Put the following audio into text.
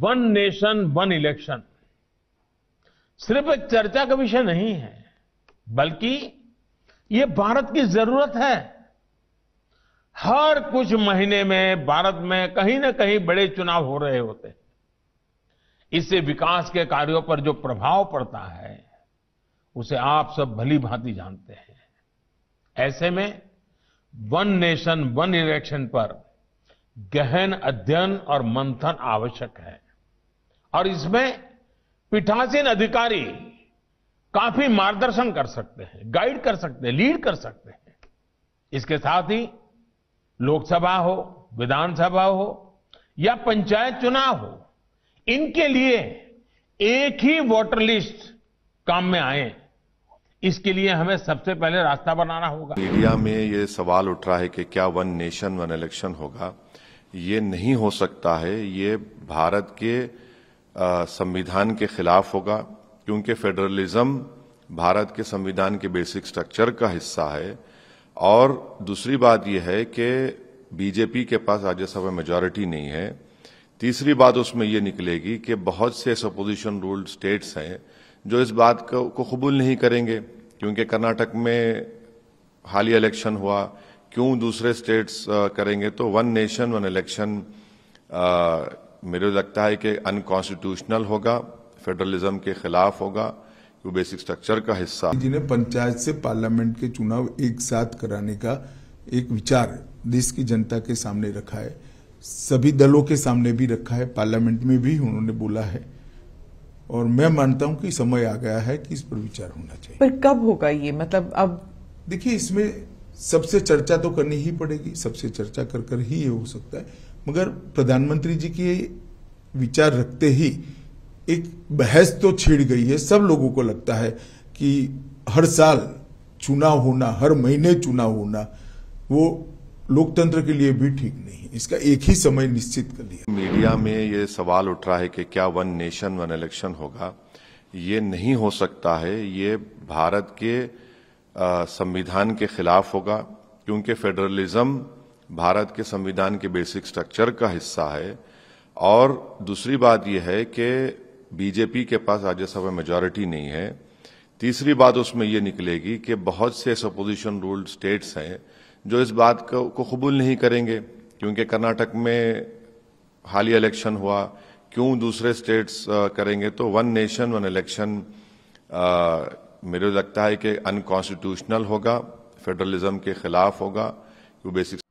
one nation one election सिर्फ एक चर्चा का विषय नहीं है बल्कि ये भारत की जरूरत है हर कुछ महीने में भारत में कहीं ना कहीं बड़े चुनाव हो रहे होते हैं इससे विकास के कार्यों पर जो प्रभाव पड़ता है उसे आप सब भली भांति जानते हैं ऐसे में वन नेशन वन इलेक्शन पर गहन अध्ययन और मंथन आवश्यक है और इसमें पीठासीन अधिकारी काफी मार्गदर्शन कर सकते हैं गाइड कर सकते हैं लीड कर सकते हैं इसके साथ ही लोकसभा हो विधानसभा हो या पंचायत चुनाव हो इनके लिए एक ही वोटर लिस्ट काम में आए इसके लिए हमें सबसे पहले रास्ता बनाना होगा मीडिया में ये सवाल उठ रहा है कि क्या वन नेशन वन इलेक्शन होगा ये नहीं हो सकता है ये भारत के संविधान के खिलाफ होगा क्योंकि फेडरलिज्म भारत के संविधान के बेसिक स्ट्रक्चर का हिस्सा है और दूसरी बात यह है कि बीजेपी के पास राज्यसभा मेजॉरिटी नहीं है तीसरी बात उसमें यह निकलेगी कि बहुत से अपोजिशन रूल्ड स्टेट्स हैं जो इस बात को, को कबूल नहीं करेंगे क्योंकि कर्नाटक में हाल ही इलेक्शन हुआ क्यों दूसरे स्टेट्स करेंगे तो वन नेशन वन इलेक्शन मेरे लगता है कि अनकॉन्स्टिट्यूशनल होगा फेडरलिज्म के खिलाफ होगा वो बेसिक स्ट्रक्चर का हिस्सा जिन्हें पंचायत से पार्लियामेंट के चुनाव एक साथ कराने का एक विचार देश की जनता के सामने रखा है सभी दलों के सामने भी रखा है पार्लियामेंट में भी उन्होंने बोला है और मैं मानता हूं कि समय आ गया है कि इस पर विचार होना चाहिए पर कब होगा ये मतलब अब देखिए इसमें सबसे चर्चा तो करनी ही पड़ेगी सबसे चर्चा कर कर ही ये हो सकता है मगर प्रधानमंत्री जी के विचार रखते ही एक बहस तो छिड़ गई है सब लोगों को लगता है कि हर साल चुनाव होना हर महीने चुनाव होना वो लोकतंत्र के लिए भी ठीक नहीं इसका एक ही समय निश्चित कर लिया मीडिया में ये सवाल उठ रहा है कि क्या वन नेशन वन इलेक्शन होगा ये नहीं हो सकता है ये भारत के संविधान के खिलाफ होगा क्योंकि फेडरलिज्म भारत के संविधान के बेसिक स्ट्रक्चर का हिस्सा है और दूसरी बात यह है कि बीजेपी के पास राज्यसभा मेजोरिटी नहीं है तीसरी बात उसमें यह निकलेगी कि बहुत से अपोजिशन रूल्ड स्टेट्स हैं जो इस बात को, को कबूल नहीं करेंगे क्योंकि कर्नाटक में हाल ही इलेक्शन हुआ क्यों दूसरे स्टेट्स करेंगे तो वन नेशन वन इलेक्शन मेरे लगता है कि अनकॉन्स्टिट्यूशनल होगा फेडरलिज्म के खिलाफ होगा वो बेसिक